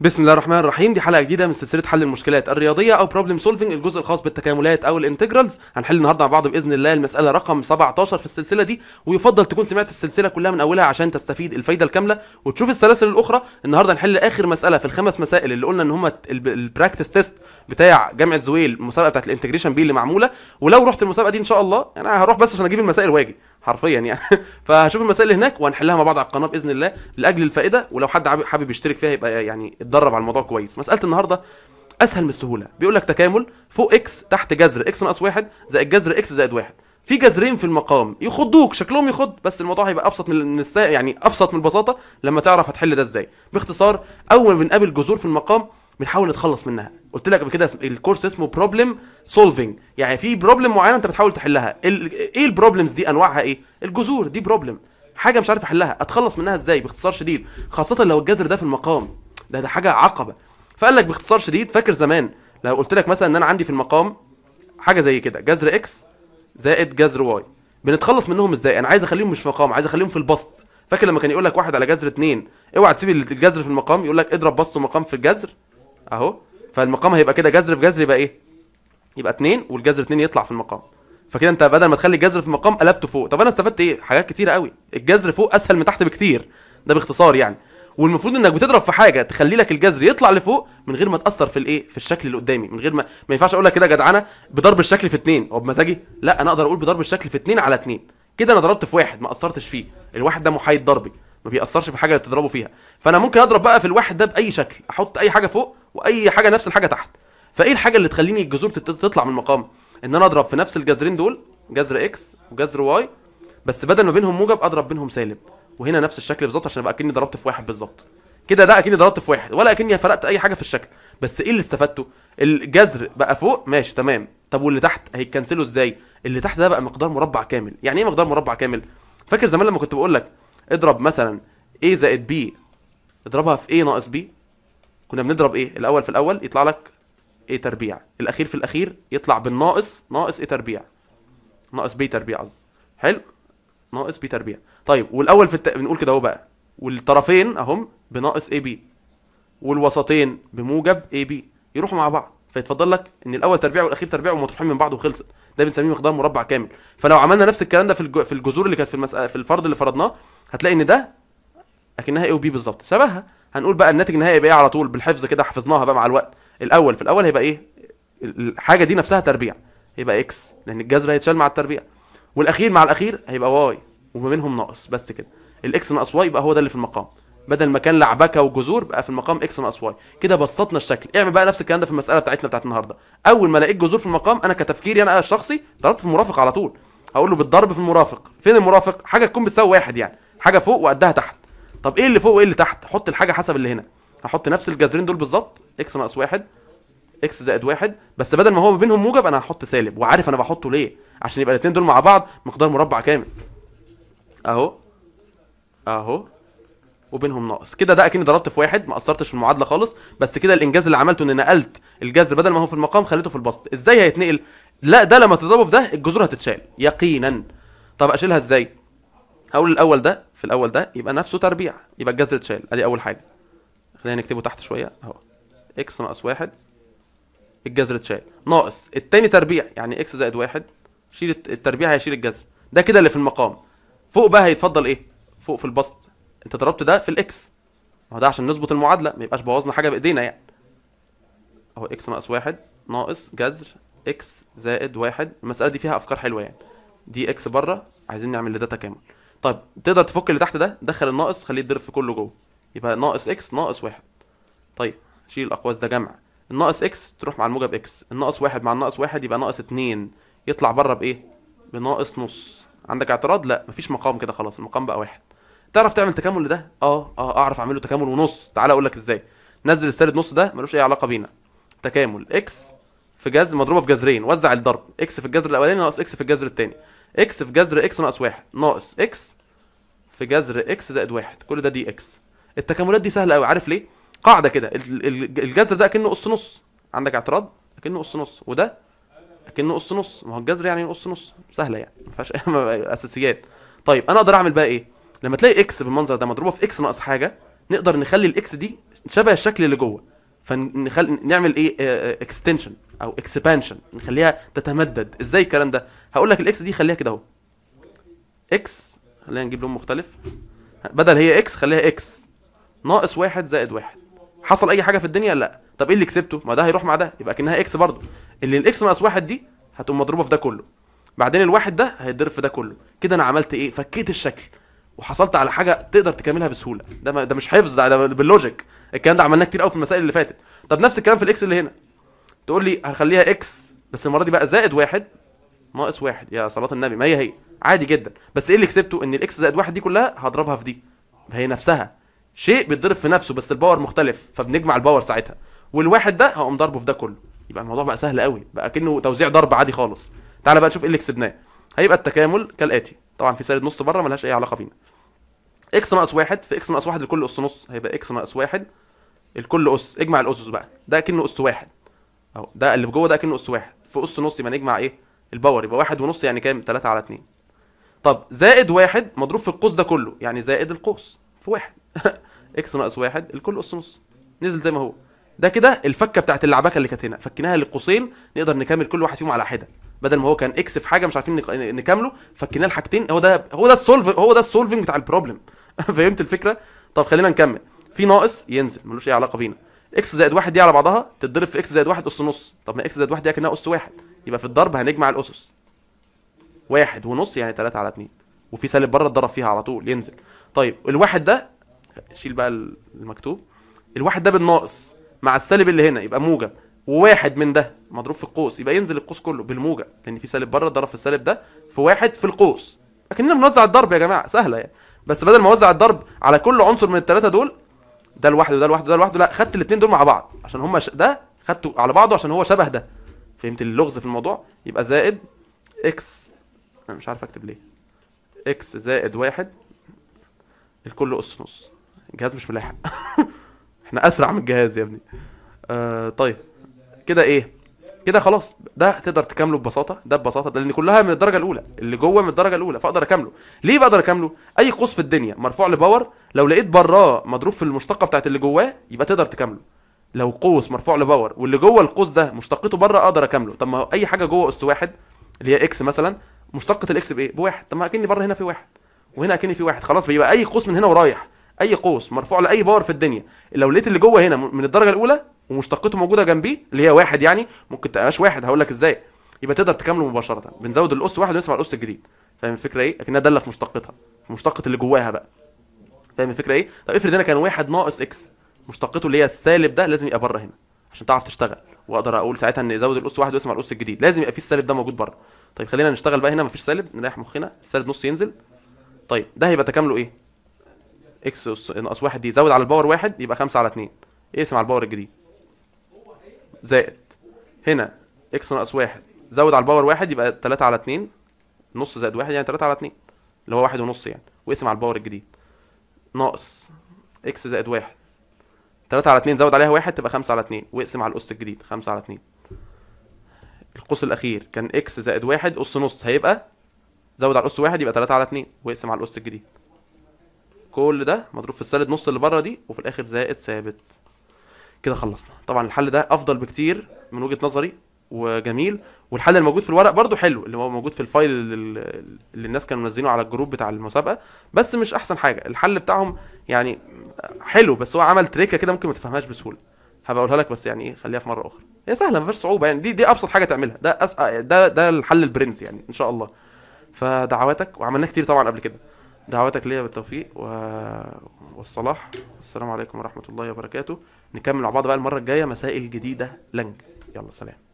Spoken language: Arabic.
بسم الله الرحمن الرحيم دي حلقه جديده من سلسله حل المشكلات الرياضيه او بروبلم سولفنج الجزء الخاص بالتكاملات او الانتجرالز هنحل النهارده مع بعض باذن الله المساله رقم 17 في السلسله دي ويفضل تكون سمعت السلسله كلها من اولها عشان تستفيد الفايده الكامله وتشوف السلاسل الاخرى النهارده هنحل اخر مساله في الخمس مسائل اللي قلنا ان هم البراكتس تيست بتاع جامعه زويل المسابقه بتاعت الانتجريشن بي اللي معموله ولو رحت المسابقه دي ان شاء الله يعني انا هروح بس عشان اجيب المسائل واجي حرفيا يعني فهشوف المسائل هناك وهنحلها مع بعض على القناه باذن الله لاجل الفائده ولو حد حابب يشترك فيها يبقى يعني اتدرب على الموضوع كويس مساله النهارده اسهل من السهوله بيقول لك تكامل فوق اكس تحت جذر اكس ناقص واحد زائد جذر اكس زائد واحد في جذرين في المقام يخضوك شكلهم يخض بس الموضوع هيبقى ابسط من يعني ابسط من البساطه لما تعرف هتحل ده ازاي باختصار اول ما بنقابل جذور في المقام بنحاول نتخلص منها قلت لك قبل كده الكورس اسمه بروبلم سولفنج يعني في بروبلم معينه انت بتحاول تحلها ايه البروبلمز دي انواعها ايه الجذور دي بروبلم حاجه مش عارف احلها اتخلص منها ازاي باختصار شديد خاصه لو الجذر ده في المقام ده ده حاجه عقبه فقال لك باختصار شديد فاكر زمان لو قلت لك مثلا ان انا عندي في المقام حاجه زي كده جذر اكس زائد جذر واي بنتخلص منهم ازاي انا عايز اخليهم مش في مقام عايز اخليهم في البسط فاكر لما كان يقول لك واحد على جذر اتنين اوعى تسيب الجذر في المقام يقول لك اضرب بسط ومقام في الجذر اهو فالمقام هيبقى كده جذر في جذر يبقى ايه يبقى 2 والجذر 2 يطلع في المقام فكده انت بدل ما تخلي الجذر في المقام قلبته فوق طب انا استفدت ايه حاجات كتيره قوي الجذر فوق اسهل من تحت بكتير ده باختصار يعني والمفروض انك بتضرب في حاجه تخلي لك الجذر يطلع لفوق من غير ما تاثر في الايه في الشكل اللي قدامي من غير ما ما ينفعش اقول لك كده يا جدعانه بضرب الشكل في اتنين هو بمزاجي لا انا اقدر اقول بضرب الشكل في اتنين على اتنين كده انا ضربت في واحد ما اثرتش فيه الواحد ده محايد ضربي ما بيأثرش في حاجه بتضربه فيها فانا ممكن اضرب بقى في الواحد ده باي شكل احط اي حاجه فوق واي حاجه نفس الحاجه تحت فايه الحاجه اللي تخليني الجذور تطلع من المقام ان انا اضرب في نفس الجذرين دول جذر اكس وجذر واي بس بدل ما بينهم موجب اضرب بينهم سالب وهنا نفس الشكل بالظبط عشان ابقى اكني ضربت في واحد بالظبط كده ده اكني ضربت في واحد ولا اكني فرقت اي حاجه في الشكل بس ايه اللي استفدته الجذر بقى فوق ماشي تمام طب واللي تحت هيتكنسلوا ازاي اللي تحت ده بقى مقدار مربع كامل يعني ايه مقدار مربع كامل فاكر زمان لما كنت بقول لك اضرب مثلا a زائد b اضربها في a ناقص b كنا بنضرب ايه الاول في الاول يطلع لك ايه تربيع الاخير في الاخير يطلع بالناقص ناقص ايه تربيع ناقص بي تربيع قصدي حلو ناقص بي تربيع طيب والاول في الت... بنقول كده اهو بقى والطرفين اهم بناقص اي بي والوسطين بموجب اي بي يروحوا مع بعض فيتفضل لك ان الاول تربيع والاخير تربيع ومطروحين من بعض وخلصت ده بنسميه مقدار مربع كامل فلو عملنا نفس الكلام ده في في الجذور اللي كانت في المساله في الفرض اللي فرضناه هتلاقي ان ده اكنها اي وبي بالظبط شبهها هنقول بقى الناتج النهائي يبقى ايه على طول بالحفظ كده حفظناها بقى مع الوقت الاول في الاول هيبقى ايه الحاجه دي نفسها تربيع هيبقى اكس لان الجذر هيتشال مع التربيع والاخير مع الاخير هيبقى واي وما بينهم ناقص بس كده الاكس ناقص واي يبقى هو ده اللي في المقام بدل ما كان لعبكه وجذور بقى في المقام اكس ناقص واي كده بسطنا الشكل اعمل بقى نفس الكلام ده في المساله بتاعتنا بتاعت النهارده اول ما لقيت جذور في المقام انا كتفكيري انا الشخصي ضربت في المرافق على طول هقول له بالضرب في المرافق فين المرافق حاجه تكون بتساوي واحد يعني حاجه فوق وقدها تحت طب ايه اللي فوق وايه اللي تحت حط الحاجه حسب اللي هنا هحط نفس الجذرين دول بالظبط اكس ناقص واحد اكس زائد واحد بس بدل ما هو ما بينهم موجب انا هحط سالب وعارف انا بحطه ليه عشان يبقى الاثنين دول مع بعض مقدار مربع كامل اهو اهو وبينهم ناقص كده ده اكني ضربت في واحد ما اثرتش في المعادله خالص بس كده الانجاز اللي عملته ان نقلت الجذر بدل ما هو في المقام خليته في البسط ازاي هيتنقل لا ده لما تضربه في ده الجذور هتتشال يقينا طب اشيلها ازاي هقول الاول ده في الاول ده يبقى نفسه تربيع يبقى الجذر اتشال ادي اول حاجه خلينا نكتبه تحت شويه اهو اكس ناقص واحد الجذر اتشال ناقص التاني تربيع يعني اكس زائد واحد شيل التربيع هيشيل الجذر ده كده اللي في المقام فوق بقى هيتفضل ايه فوق في البسط انت ضربت ده في الاكس ما هو ده عشان نظبط المعادله ما يبقاش بوظنا حاجه بايدينا يعني اهو اكس ناقص واحد ناقص جذر اكس زائد واحد المساله دي فيها افكار حلوه يعني دي اكس بره عايزين نعمل لده تكامل طيب تقدر تفك اللي تحت ده دخل الناقص خليه يتضرب في كله جوه يبقى ناقص اكس ناقص واحد طيب شيل الاقواس ده جمع الناقص اكس تروح مع الموجب اكس الناقص واحد مع الناقص واحد يبقى ناقص اتنين يطلع بره بايه بناقص نص عندك اعتراض لا مفيش مقام كده خلاص المقام بقى واحد تعرف تعمل تكامل لده اه اه اعرف اعمله تكامل ونص تعالى اقول لك ازاي نزل السالب نص ده ملوش اي علاقه بينا تكامل اكس في جذر مضروبه في جذرين وزع الضرب اكس في الجذر الاولاني ناقص اكس في الجذر الثاني اكس في جذر اكس ناقص واحد ناقص اكس في جذر اكس زائد واحد كل ده دي اكس التكاملات دي سهله قوي عارف ليه قاعده كده الجذر ده اكنه قص نص عندك اعتراض اكنه قص نص وده اكنه قص نص ما هو الجذر يعني قص نص سهله يعني ما فيهاش اساسيات طيب انا اقدر اعمل بقى ايه لما تلاقي اكس بالمنظر ده مضروبه في اكس ناقص حاجه نقدر نخلي الاكس دي شبه الشكل اللي جوه فنخل نعمل ايه اكستنشن آه، آه، او اكسبانشن نخليها تتمدد ازاي الكلام ده هقول لك الاكس دي خليها كده اهو اكس خلينا نجيب لون مختلف بدل هي اكس خليها اكس ناقص واحد زائد واحد حصل اي حاجه في الدنيا لا طب ايه اللي كسبته ما ده هيروح مع ده يبقى كانها اكس برضه اللي الاكس ناقص واحد دي هتقوم مضروبه في ده كله بعدين الواحد ده هيتضرب في ده كله كده انا عملت ايه فكيت الشكل وحصلت على حاجه تقدر تكملها بسهوله ده ده مش حفظ ده, ده باللوجيك الكلام ده عملناه كتير قوي في المسائل اللي فاتت طب نفس الكلام في الاكس اللي هنا تقول لي هخليها اكس بس المره دي بقى زائد واحد ناقص واحد يا صلاه النبي ما هي هي عادي جدا بس ايه اللي كسبته ان الاكس زائد واحد دي كلها هضربها في دي هي نفسها شيء بيتضرب في نفسه بس الباور مختلف فبنجمع الباور ساعتها والواحد ده هقوم ضربه في ده كله يبقى الموضوع بقى سهل قوي بقى كانه توزيع ضرب عادي خالص تعالى بقى نشوف ايه اللي كسبناه هيبقى التكامل كالاتي طبعا في سالب نص بره ملهاش اي علاقه بينا اكس ناقص واحد في اكس ناقص واحد لكل اس نص هيبقى اكس ناقص واحد لكل اس اجمع الاسس بقى ده كأنه اس واحد اهو ده اللي جوه ده كأنه اس واحد في اس نص يبقى نجمع ايه الباور يبقى واحد ونص يعني كام 3 على 2 طب زائد واحد مضروب في القوس ده كله يعني زائد القوس في واحد اكس ناقص واحد لكل اس نص نزل زي ما هو ده كده الفكه بتاعت اللعبكه اللي كانت هنا فكيناها للقوسين نقدر نكمل كل واحد فيهم على حده بدل ما هو كان اكس في حاجه مش عارفين نكمله فكيناه لحاجتين هو ده هو ده السولف هو ده السولفنج بتاع البروبلم فهمت الفكره طب خلينا نكمل في ناقص ينزل ملوش اي علاقه بينا اكس زائد واحد دي على بعضها تتضرب في اكس زائد واحد اس نص طب ما اكس زائد واحد دي اكنها اس واحد يبقى في الضرب هنجمع الاسس واحد ونص يعني 3 على 2 وفي سالب بره اتضرب فيها على طول ينزل طيب الواحد ده شيل بقى المكتوب الواحد ده بالناقص مع السالب اللي هنا يبقى موجب وواحد من ده مضروب في القوس يبقى ينزل القوس كله بالموجب لان في سالب بره ضرب في السالب ده في واحد في القوس لكننا بنوزع الضرب يا جماعه سهله يعني بس بدل ما اوزع الضرب على كل عنصر من الثلاثه دول ده لوحده ده لوحده ده لوحده لا خدت الاثنين دول مع بعض عشان هما ده خدته على بعضه عشان هو شبه ده فهمت اللغز في الموضوع يبقى زائد اكس انا مش عارف اكتب ليه اكس زائد واحد الكل اس نص الجهاز مش ملاحق احنا اسرع من الجهاز يا ابني آه طيب كده ايه كده خلاص ده تقدر تكمله ببساطه ده ببساطه ده لان كلها من الدرجه الاولى اللي جوه من الدرجه الاولى فاقدر اكمله ليه بقدر اكمله اي قوس في الدنيا مرفوع لباور لو لقيت براه مضروب في المشتقه بتاعت اللي جواه يبقى تقدر تكمله لو قوس مرفوع لباور واللي جوه القوس ده مشتقته بره اقدر اكمله طب ما اي حاجه جوه اس واحد اللي هي اكس مثلا مشتقه الاكس بايه بواحد طب ما اكني بره هنا في واحد وهنا اكني في واحد خلاص بيبقى اي قوس من هنا ورايح اي قوس مرفوع لاي باور في الدنيا لو لقيت اللي جوه هنا من الدرجه الاولى ومشتقته موجوده جنبيه اللي هي واحد يعني ممكن تبقاش واحد هقول لك ازاي يبقى تقدر تكمله مباشره بنزود الاس واحد ونسمع الاس الجديد فاهم الفكره ايه لكنها داله في مشتقتها في مشتقه اللي جواها بقى فاهم الفكره ايه طب افرض هنا كان واحد ناقص اكس مشتقته اللي هي السالب ده لازم يبقى بره هنا عشان تعرف تشتغل واقدر اقول ساعتها ان ازود الاس واحد واسمع الاس الجديد لازم يبقى في السالب ده موجود بره طيب خلينا نشتغل بقى هنا مفيش سالب نريح مخنا السالب نص ينزل طيب ده هيبقى تكامله ايه اكس ناقص واحد دي زود على الباور واحد يبقى خمسة على اتنين اقسم على الباور الجديد زائد هنا اكس ناقص واحد زود على الباور واحد يبقى تلاتة على اتنين نص زائد واحد يعني تلاتة على اتنين اللي هو واحد ونص يعني واقسم على الباور الجديد ناقص اكس زائد واحد تلاتة على اتنين زود عليها واحد تبقى خمسة على اتنين واقسم على الأس الجديد خمسة على اتنين القوس الاخير كان اكس زائد واحد أس نص هيبقى زود على الأس واحد يبقى تلاتة على اتنين واقسم على الأس الجديد كل ده مضروب في السالب نص اللي بره دي وفي الاخر زائد ثابت كده خلصنا طبعا الحل ده افضل بكتير من وجهه نظري وجميل والحل الموجود في الورق برده حلو اللي هو موجود في الفايل اللي الناس كانوا منزلينه على الجروب بتاع المسابقه بس مش احسن حاجه الحل بتاعهم يعني حلو بس هو عمل تريكه كده ممكن ما تفهمهاش بسهوله هبقى اقولها لك بس يعني ايه خليها في مره اخرى هي سهله ما فيهاش صعوبه يعني دي دي ابسط حاجه تعملها ده أس... ده ده الحل البرنس يعني ان شاء الله فدعواتك وعملناه كتير طبعا قبل كده دعواتك ليا بالتوفيق و... والصلاح السلام عليكم ورحمه الله وبركاته نكمل مع بعض بقى المره الجايه مسائل جديده لنج يلا سلام